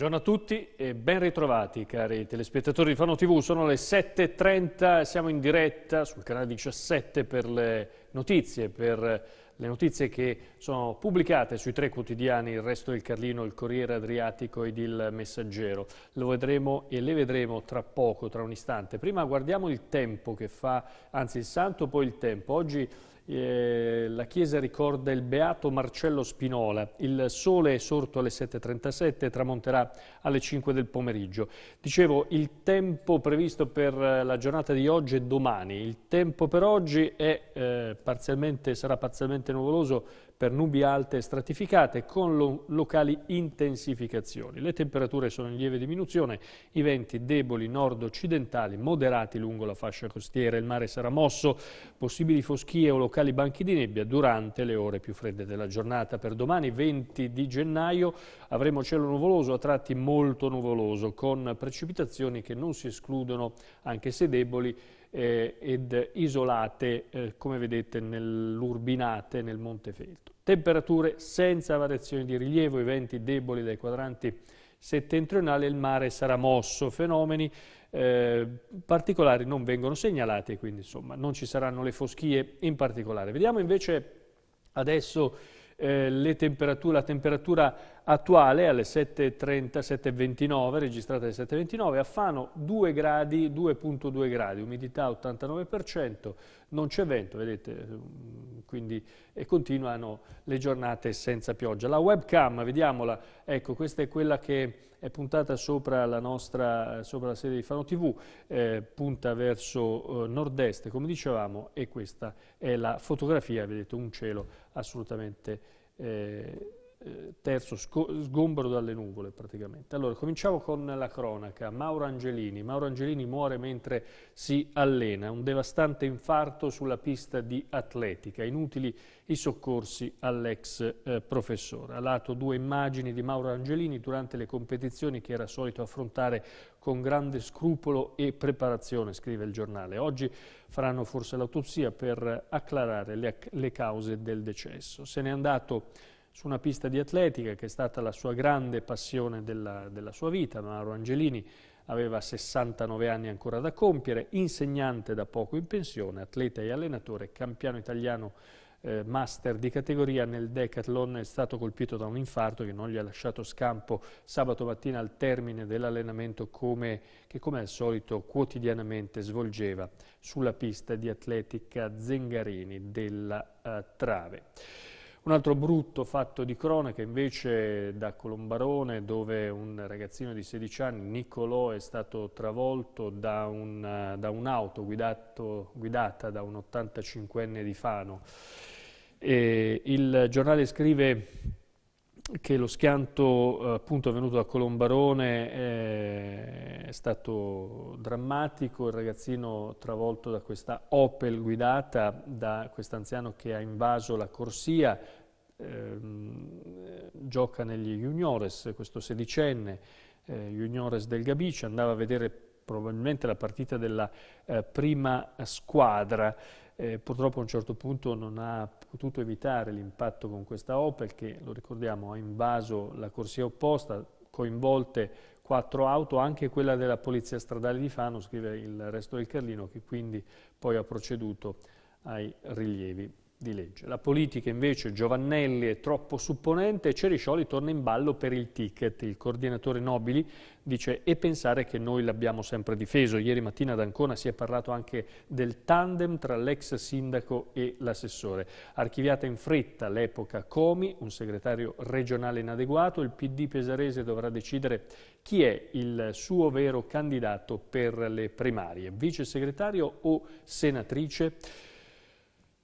Buongiorno a tutti e ben ritrovati cari telespettatori di Fano TV, sono le 7.30, siamo in diretta sul canale 17 per le notizie, per le notizie che sono pubblicate sui tre quotidiani, il Resto del Carlino, il Corriere Adriatico ed il Messaggero. Lo vedremo e le vedremo tra poco, tra un istante. Prima guardiamo il tempo che fa, anzi il santo, poi il tempo. Oggi eh, la Chiesa ricorda il beato Marcello Spinola. Il sole è sorto alle 7.37 e tramonterà alle 5 del pomeriggio. Dicevo, il tempo previsto per eh, la giornata di oggi è domani. Il tempo per oggi è, eh, parzialmente, sarà parzialmente nuvoloso per nubi alte e stratificate con lo locali intensificazioni. Le temperature sono in lieve diminuzione, i venti deboli nord-occidentali, moderati lungo la fascia costiera. Il mare sarà mosso, possibili foschie o locali banchi di nebbia durante le ore più fredde della giornata. Per domani 20 di gennaio avremo cielo nuvoloso, a tratti molto nuvoloso, con precipitazioni che non si escludono, anche se deboli, eh, ed isolate, eh, come vedete, nell'Urbinate, nel Monte Felto. Temperature senza variazioni di rilievo, i venti deboli dai quadranti settentrionali, il mare sarà mosso, fenomeni eh, particolari non vengono segnalati, quindi insomma non ci saranno le foschie in particolare. Vediamo invece adesso eh, le temperature, la temperatura attuale alle 7.30, 7.29, registrata alle 7.29, a Fano 2 gradi, 2.2 gradi, umidità 89%, non c'è vento, vedete, mm, quindi e continuano le giornate senza pioggia. La webcam, vediamola, ecco, questa è quella che è puntata sopra la nostra, sopra la sede di Fano TV, eh, punta verso eh, nord-est, come dicevamo, e questa è la fotografia, vedete, un cielo assolutamente... Eh, eh, terzo sgombero dalle nuvole praticamente. Allora, cominciamo con la cronaca. Mauro Angelini. Mauro Angelini muore mentre si allena, un devastante infarto sulla pista di atletica. Inutili i soccorsi all'ex eh, professore. A lato due immagini di Mauro Angelini durante le competizioni che era solito affrontare con grande scrupolo e preparazione, scrive il giornale. Oggi faranno forse l'autopsia per acclarare le, le cause del decesso. Se n'è andato su una pista di atletica che è stata la sua grande passione della, della sua vita. Mauro Angelini aveva 69 anni ancora da compiere, insegnante da poco in pensione, atleta e allenatore, campiano italiano eh, master di categoria nel decathlon è stato colpito da un infarto che non gli ha lasciato scampo sabato mattina al termine dell'allenamento che come al solito quotidianamente svolgeva sulla pista di atletica Zengarini della eh, Trave. Un altro brutto fatto di cronaca invece da Colombarone dove un ragazzino di 16 anni, Niccolò, è stato travolto da, un'auto un guidata da un 85enne di Fano. E il giornale scrive che lo schianto eh, appunto avvenuto a Colombarone eh, è stato drammatico, il ragazzino travolto da questa Opel guidata da quest'anziano che ha invaso la corsia, ehm, gioca negli juniores, questo sedicenne, eh, juniores del Gabici, andava a vedere probabilmente la partita della eh, prima squadra eh, purtroppo a un certo punto non ha potuto evitare l'impatto con questa Opel che, lo ricordiamo, ha invaso la corsia opposta, coinvolte quattro auto, anche quella della Polizia Stradale di Fano, scrive il resto del Carlino, che quindi poi ha proceduto ai rilievi di legge. La politica invece Giovannelli è troppo supponente e Ceriscioli torna in ballo per il ticket. Il coordinatore Nobili dice e pensare che noi l'abbiamo sempre difeso. Ieri mattina ad Ancona si è parlato anche del tandem tra l'ex sindaco e l'assessore. Archiviata in fretta l'epoca Comi, un segretario regionale inadeguato, il PD pesarese dovrà decidere chi è il suo vero candidato per le primarie, vice segretario o senatrice.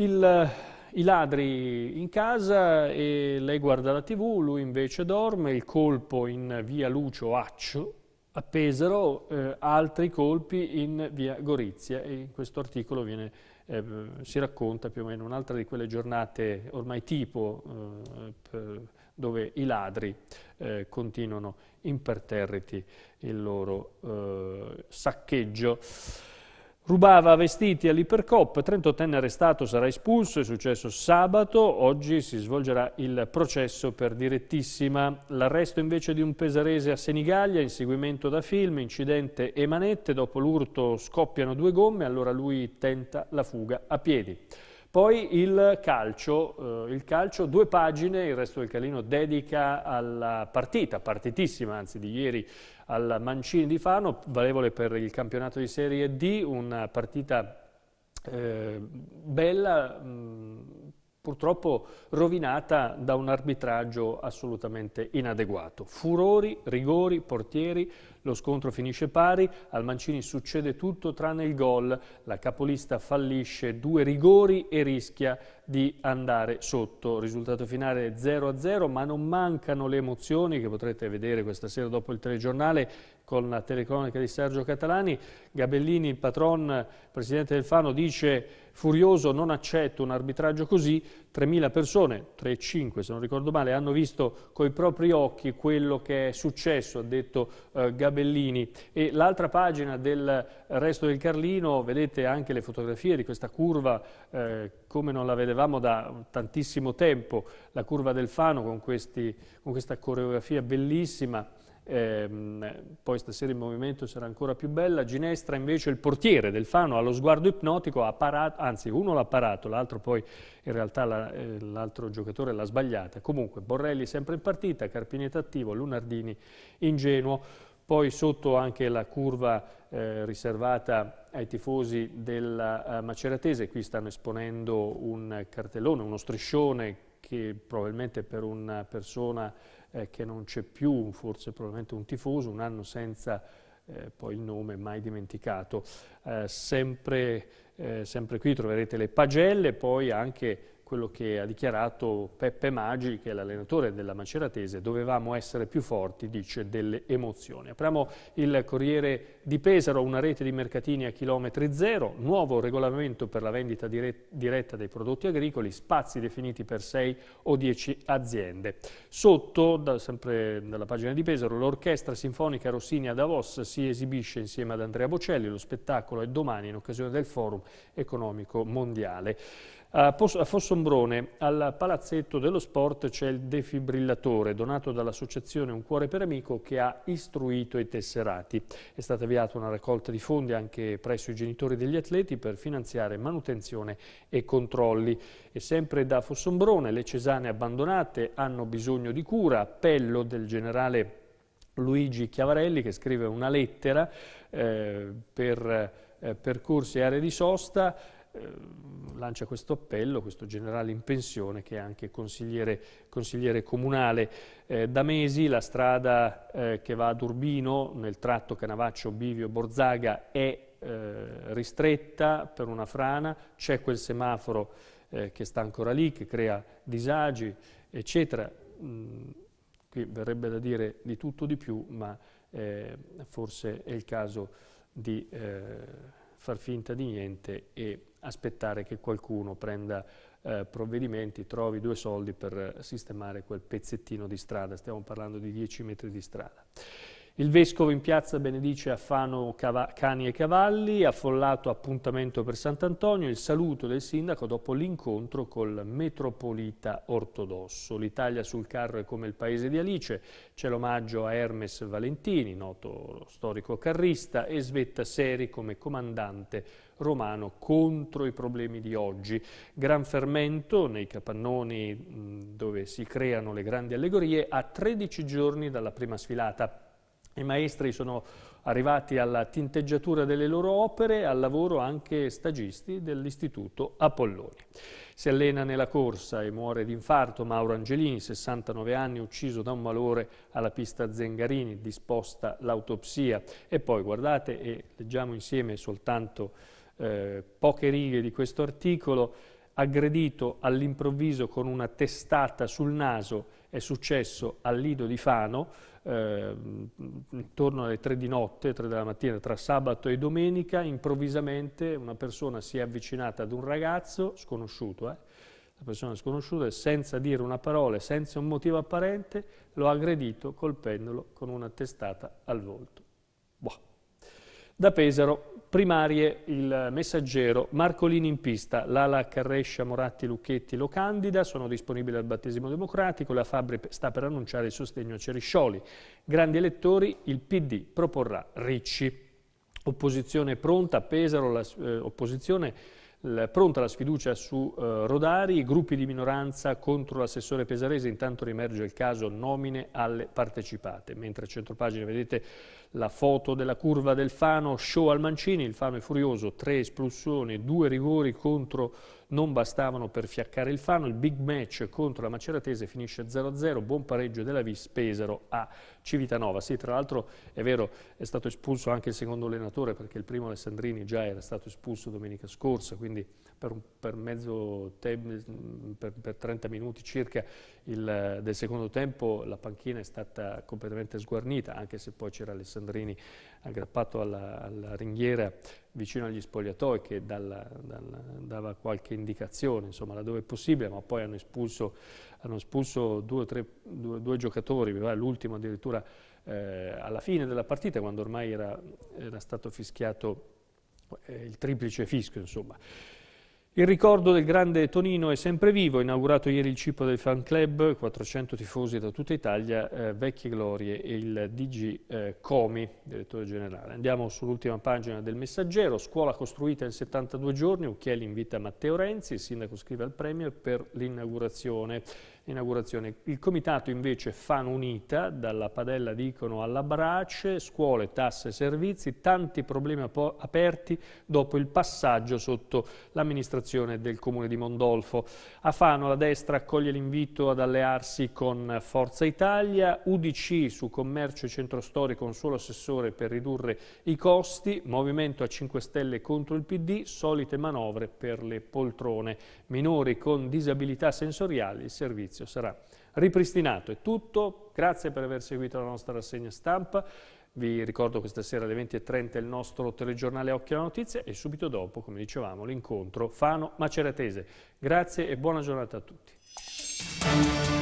Il, I ladri in casa e lei guarda la tv, lui invece dorme, il colpo in via Lucio Accio, a Pesaro, eh, altri colpi in via Gorizia e in questo articolo viene, eh, si racconta più o meno un'altra di quelle giornate ormai tipo eh, dove i ladri eh, continuano imperterriti il loro eh, saccheggio. Rubava vestiti all'Ipercop, 38enne arrestato sarà espulso, è successo sabato, oggi si svolgerà il processo per direttissima. L'arresto invece di un pesarese a Senigallia, inseguimento da film, incidente e manette, dopo l'urto scoppiano due gomme, allora lui tenta la fuga a piedi. Poi il calcio, eh, il calcio, due pagine, il resto del Calino dedica alla partita, partitissima anzi di ieri al Mancini di Fano, valevole per il campionato di Serie D, una partita eh, bella, mh, purtroppo rovinata da un arbitraggio assolutamente inadeguato. Furori, rigori, portieri, lo scontro finisce pari, al Mancini succede tutto tranne il gol. La capolista fallisce due rigori e rischia di andare sotto. Risultato finale 0-0, ma non mancano le emozioni che potrete vedere questa sera dopo il telegiornale con la telecronica di Sergio Catalani. Gabellini, il patron, presidente del Fano, dice furioso non accetto un arbitraggio così. 3.000 persone, 3.500 se non ricordo male, hanno visto coi propri occhi quello che è successo, ha detto eh, Gabellini Bellini e l'altra pagina del resto del Carlino, vedete anche le fotografie di questa curva eh, come non la vedevamo da tantissimo tempo, la curva del Fano con, questi, con questa coreografia bellissima, ehm, poi stasera il movimento sarà ancora più bella, Ginestra invece il portiere del Fano allo sguardo ipnotico, ha parato, anzi uno l'ha parato, l'altro poi in realtà l'altro la, eh, giocatore l'ha sbagliata, comunque Borrelli sempre in partita, Carpinetti attivo, Lunardini ingenuo. Poi sotto anche la curva eh, riservata ai tifosi della eh, Maceratese, qui stanno esponendo un cartellone, uno striscione che probabilmente per una persona eh, che non c'è più, forse probabilmente un tifoso, un anno senza eh, poi il nome mai dimenticato. Eh, sempre, eh, sempre, qui troverete le pagelle, poi anche quello che ha dichiarato Peppe Maggi, che è l'allenatore della Maceratese, dovevamo essere più forti, dice, delle emozioni. Apriamo il Corriere di Pesaro, una rete di mercatini a chilometri zero, nuovo regolamento per la vendita diretta dei prodotti agricoli, spazi definiti per 6 o 10 aziende. Sotto, da, sempre dalla pagina di Pesaro, l'Orchestra Sinfonica Rossini a Davos si esibisce insieme ad Andrea Bocelli, lo spettacolo è domani in occasione del Forum Economico Mondiale. A Fossombrone, al palazzetto dello sport, c'è il defibrillatore donato dall'associazione Un Cuore per Amico che ha istruito i tesserati. È stata avviata una raccolta di fondi anche presso i genitori degli atleti per finanziare manutenzione e controlli. E sempre da Fossombrone le cesane abbandonate hanno bisogno di cura. Appello del generale Luigi Chiavarelli che scrive una lettera eh, per eh, percorsi e aree di sosta Ehm, lancia questo appello, questo generale in pensione che è anche consigliere, consigliere comunale. Eh, da mesi la strada eh, che va ad Urbino nel tratto Canavaccio, Bivio, Borzaga è eh, ristretta per una frana, c'è quel semaforo eh, che sta ancora lì, che crea disagi, eccetera. Mm, qui verrebbe da dire di tutto di più, ma eh, forse è il caso di far finta di niente e aspettare che qualcuno prenda eh, provvedimenti, trovi due soldi per eh, sistemare quel pezzettino di strada, stiamo parlando di 10 metri di strada. Il vescovo in piazza benedice a Fano cani e cavalli, affollato appuntamento per Sant'Antonio, il saluto del sindaco dopo l'incontro col metropolita ortodosso. L'Italia sul carro è come il paese di Alice, c'è l'omaggio a Hermes Valentini, noto storico carrista, e svetta Seri come comandante romano contro i problemi di oggi. Gran fermento nei capannoni dove si creano le grandi allegorie a 13 giorni dalla prima sfilata i maestri sono arrivati alla tinteggiatura delle loro opere, al lavoro anche stagisti dell'Istituto Apolloni. Si allena nella corsa e muore di infarto Mauro Angelini, 69 anni, ucciso da un malore alla pista Zengarini, disposta l'autopsia. E poi guardate e leggiamo insieme soltanto eh, poche righe di questo articolo, aggredito all'improvviso con una testata sul naso, è successo al Lido di Fano, eh, intorno alle 3 di notte, 3 della mattina, tra sabato e domenica, improvvisamente una persona si è avvicinata ad un ragazzo sconosciuto, eh, una persona sconosciuta, senza dire una parola, senza un motivo apparente, lo ha aggredito colpendolo con una testata al volto. Boh. Da Pesaro, primarie il messaggero, Marcolini in pista, l'ala Carrescia, Moratti, Lucchetti lo candida, sono disponibili al battesimo democratico, la Fabri sta per annunciare il sostegno a Ceriscioli. Grandi elettori, il PD proporrà Ricci. Opposizione pronta, Pesaro, la, eh, opposizione pronta la sfiducia su eh, Rodari, gruppi di minoranza contro l'assessore Pesarese, intanto riemerge il caso nomine alle partecipate, mentre a centropagina vedete la foto della curva del Fano, show al Mancini, il Fano è furioso, tre espulsioni, due rigori contro non bastavano per fiaccare il Fano, il big match contro la Maceratese finisce 0-0, buon pareggio della Vis Pesaro a Civitanova. Sì, tra l'altro è vero, è stato espulso anche il secondo allenatore perché il primo Alessandrini già era stato espulso domenica scorsa, quindi per, un, per mezzo per, per 30 minuti circa il, del secondo tempo la panchina è stata completamente sguarnita, anche se poi c'era Alessandrini Sandrini aggrappato alla, alla ringhiera vicino agli spogliatoi che dalla, dalla, dava qualche indicazione, insomma, laddove è possibile, ma poi hanno espulso, hanno espulso due, tre, due, due giocatori, l'ultimo addirittura eh, alla fine della partita, quando ormai era, era stato fischiato eh, il triplice fischio, insomma. Il ricordo del grande Tonino è sempre vivo, inaugurato ieri il CIPO del fan club, 400 tifosi da tutta Italia, eh, vecchie glorie e il DG eh, Comi, direttore generale. Andiamo sull'ultima pagina del messaggero, scuola costruita in 72 giorni, Occhielli invita Matteo Renzi, il sindaco scrive al Premier per l'inaugurazione inaugurazione. Il comitato invece Fano Unita, dalla padella dicono alla brace, scuole, tasse, servizi, tanti problemi aperti dopo il passaggio sotto l'amministrazione del comune di Mondolfo. A Fano la destra accoglie l'invito ad allearsi con Forza Italia, UDC su commercio e centro storico un solo assessore per ridurre i costi, Movimento a 5 Stelle contro il PD, solite manovre per le poltrone, minori con disabilità sensoriali, servizi servizio sarà ripristinato. È tutto, grazie per aver seguito la nostra rassegna stampa. Vi ricordo questa sera alle 20.30 il nostro telegiornale Occhio alla Notizia e subito dopo, come dicevamo, l'incontro Fano-Maceratese. Grazie e buona giornata a tutti.